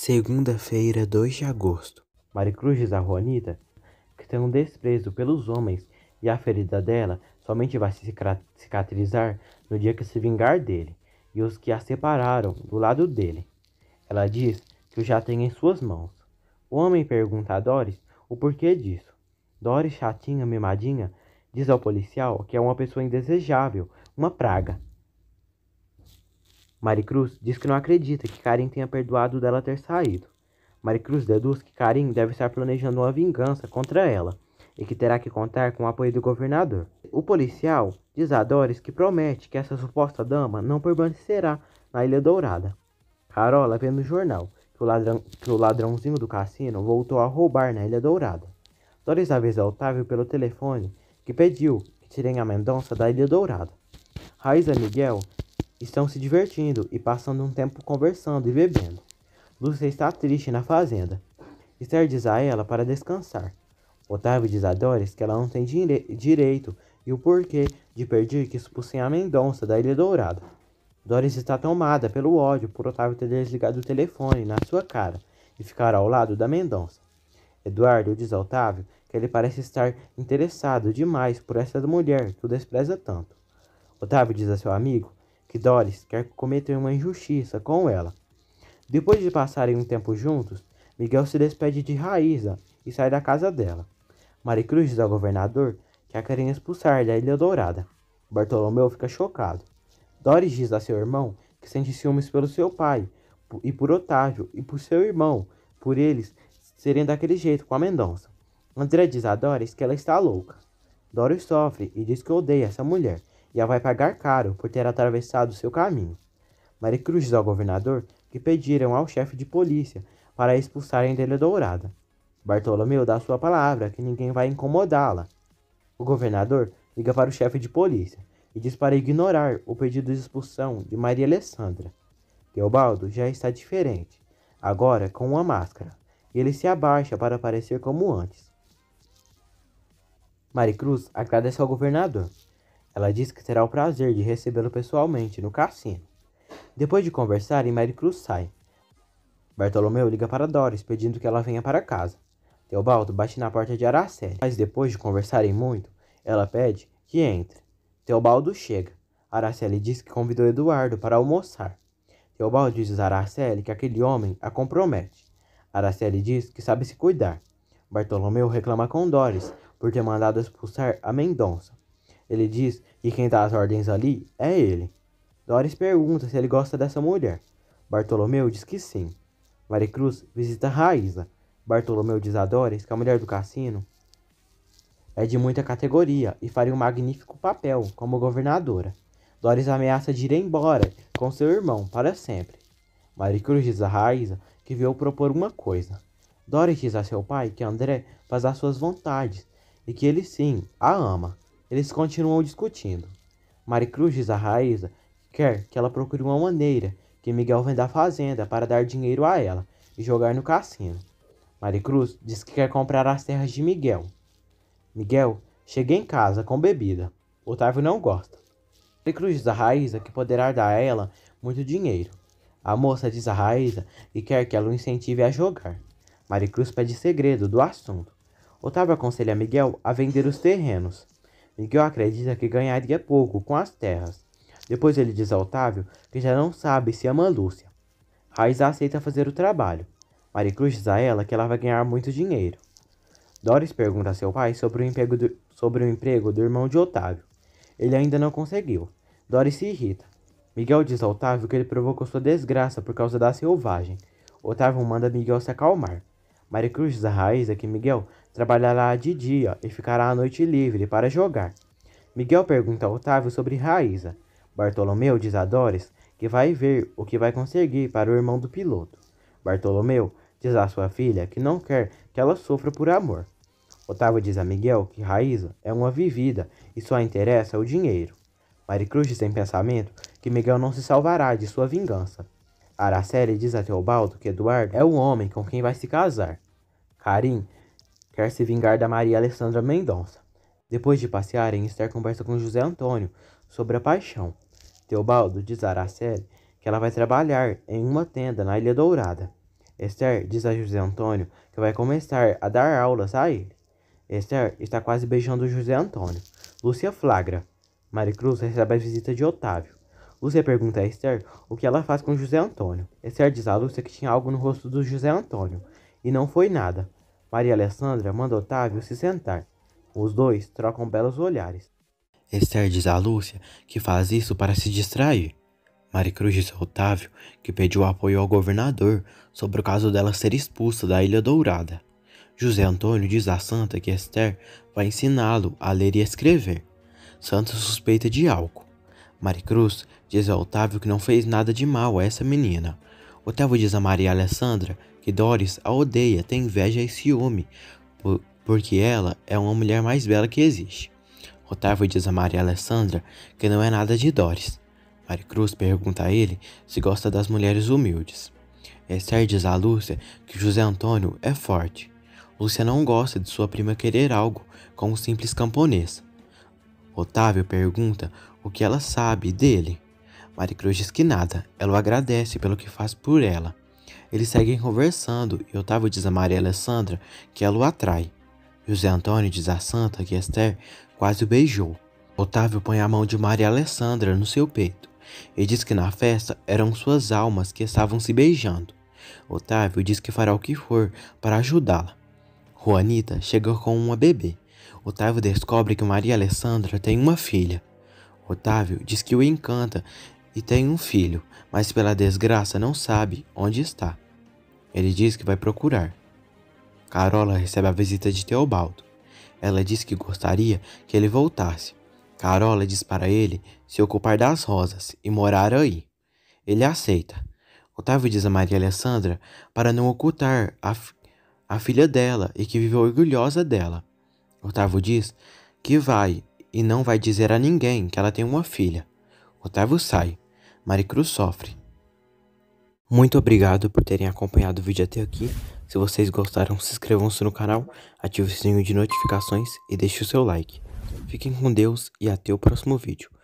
Segunda-feira, 2 de agosto. Maricruz diz a Juanita que tem um desprezo pelos homens e a ferida dela somente vai se cicatrizar no dia que se vingar dele e os que a separaram do lado dele. Ela diz que o já tem em suas mãos. O homem pergunta a Doris o porquê disso. Doris, chatinha, mimadinha, diz ao policial que é uma pessoa indesejável, uma praga. Maricruz diz que não acredita que Karen tenha perdoado dela ter saído. Maricruz deduz que Karen deve estar planejando uma vingança contra ela e que terá que contar com o apoio do governador. O policial diz a Doris que promete que essa suposta dama não permanecerá na Ilha Dourada. Carola vê no jornal que o, ladrão, que o ladrãozinho do cassino voltou a roubar na Ilha Dourada. Doris avisa Otávio pelo telefone que pediu que tirem a Mendonça da Ilha Dourada. Raiza Miguel Estão se divertindo e passando um tempo conversando e bebendo. Lúcia está triste na fazenda. Esther diz a ela para descansar. Otávio diz a Doris que ela não tem dire direito e o porquê de perder que expulsem a Mendonça da Ilha Dourada. Doris está tomada pelo ódio por Otávio ter desligado o telefone na sua cara e ficar ao lado da Mendonça. Eduardo diz a Otávio que ele parece estar interessado demais por essa mulher que o despreza tanto. Otávio diz a seu amigo que Doris quer cometer uma injustiça com ela. Depois de passarem um tempo juntos, Miguel se despede de Raíza e sai da casa dela. Maricruz diz ao governador que a querem expulsar da Ilha Dourada. Bartolomeu fica chocado. Doris diz a seu irmão que sente ciúmes pelo seu pai e por Otávio e por seu irmão, por eles serem daquele jeito com a Mendonça. André diz a Doris que ela está louca. Doris sofre e diz que odeia essa mulher já vai pagar caro por ter atravessado seu caminho. diz ao governador que pediram ao chefe de polícia para expulsarem Dele Dourada. Bartolomeu dá sua palavra que ninguém vai incomodá-la. O governador liga para o chefe de polícia e diz para ignorar o pedido de expulsão de Maria Alessandra. Teobaldo já está diferente, agora com uma máscara, e ele se abaixa para parecer como antes. Maricruz agradece ao governador ela disse que terá o prazer de recebê-lo pessoalmente no cassino. Depois de conversarem, Mary Cruz sai. Bartolomeu liga para Doris, pedindo que ela venha para casa. Teobaldo bate na porta de Araceli, mas depois de conversarem muito, ela pede que entre. Teobaldo chega. Araceli diz que convidou Eduardo para almoçar. Teobaldo diz a Araceli que aquele homem a compromete. Araceli diz que sabe se cuidar. Bartolomeu reclama com Doris por ter mandado expulsar a Mendonça. Ele diz que quem dá as ordens ali é ele. Doris pergunta se ele gosta dessa mulher. Bartolomeu diz que sim. Maricruz visita Raíza. Bartolomeu diz a Doris que a mulher do cassino é de muita categoria e faria um magnífico papel como governadora. Doris ameaça de ir embora com seu irmão para sempre. Maricruz diz a Raíza que veio propor uma coisa. Doris diz a seu pai que André faz as suas vontades e que ele sim a ama. Eles continuam discutindo. Maricruz diz a Raíza quer que ela procure uma maneira que Miguel venda a fazenda para dar dinheiro a ela e jogar no cassino. Maricruz diz que quer comprar as terras de Miguel. Miguel chega em casa com bebida. Otávio não gosta. Maricruz diz a Raíza que poderá dar a ela muito dinheiro. A moça diz a Raíza que quer que ela o incentive a jogar. Maricruz pede segredo do assunto. Otávio aconselha Miguel a vender os terrenos. Miguel acredita que ganharia é pouco com as terras. Depois ele diz a Otávio que já não sabe se ama Lúcia. Raiz aceita fazer o trabalho. Maricruz diz a ela que ela vai ganhar muito dinheiro. Doris pergunta a seu pai sobre o emprego do, sobre o emprego do irmão de Otávio. Ele ainda não conseguiu. Doris se irrita. Miguel diz a Otávio que ele provocou sua desgraça por causa da selvagem. Otávio manda Miguel se acalmar diz da raiz que Miguel trabalhará de dia e ficará à noite livre para jogar. Miguel pergunta a Otávio sobre Raíza. Bartolomeu diz a Doris que vai ver o que vai conseguir para o irmão do piloto. Bartolomeu diz à sua filha que não quer que ela sofra por amor. Otávio diz a Miguel que Raíza é uma vivida e só interessa o dinheiro. Maricruz diz em pensamento que Miguel não se salvará de sua vingança. Araceli diz a Teobaldo que Eduardo é o homem com quem vai se casar. Karim quer se vingar da Maria Alessandra Mendonça. Depois de passearem, Esther conversa com José Antônio sobre a paixão. Teobaldo diz a Araceli que ela vai trabalhar em uma tenda na Ilha Dourada. Esther diz a José Antônio que vai começar a dar aulas a ele. Esther está quase beijando José Antônio. Lúcia flagra. Maricruz recebe a visita de Otávio. Lúcia pergunta a Esther o que ela faz com José Antônio. Esther diz a Lúcia que tinha algo no rosto do José Antônio, e não foi nada. Maria Alessandra manda Otávio se sentar. Os dois trocam belos olhares. Esther diz a Lúcia que faz isso para se distrair. Maricruz diz a Otávio que pediu apoio ao governador sobre o caso dela ser expulsa da Ilha Dourada. José Antônio diz a Santa que Esther vai ensiná-lo a ler e escrever. Santa suspeita de álcool. Maricruz diz a Otávio que não fez nada de mal a essa menina. Otávio diz a Maria Alessandra que Doris a odeia, tem inveja e ciúme, por, porque ela é uma mulher mais bela que existe. Otávio diz a Maria Alessandra que não é nada de Doris. Maricruz pergunta a ele se gosta das mulheres humildes. Esther diz a Lúcia que José Antônio é forte. Lúcia não gosta de sua prima querer algo com um simples camponês. Otávio pergunta o que ela sabe dele. Maricruz diz que nada, ela o agradece pelo que faz por ela. Eles seguem conversando e Otávio diz a Maria Alessandra que ela o atrai. José Antônio diz a Santa que Esther quase o beijou. Otávio põe a mão de Maria Alessandra no seu peito e diz que na festa eram suas almas que estavam se beijando. Otávio diz que fará o que for para ajudá-la. Juanita chega com uma bebê Otávio descobre que Maria Alessandra tem uma filha. Otávio diz que o encanta e tem um filho, mas pela desgraça não sabe onde está. Ele diz que vai procurar. Carola recebe a visita de Teobaldo. Ela diz que gostaria que ele voltasse. Carola diz para ele se ocupar das rosas e morar aí. Ele aceita. Otávio diz a Maria Alessandra para não ocultar a, a filha dela e que vive orgulhosa dela. Otávio diz que vai e não vai dizer a ninguém que ela tem uma filha. Otávio sai. Maricruz sofre. Muito obrigado por terem acompanhado o vídeo até aqui. Se vocês gostaram, se inscrevam-se no canal, ative o sininho de notificações e deixe o seu like. Fiquem com Deus e até o próximo vídeo.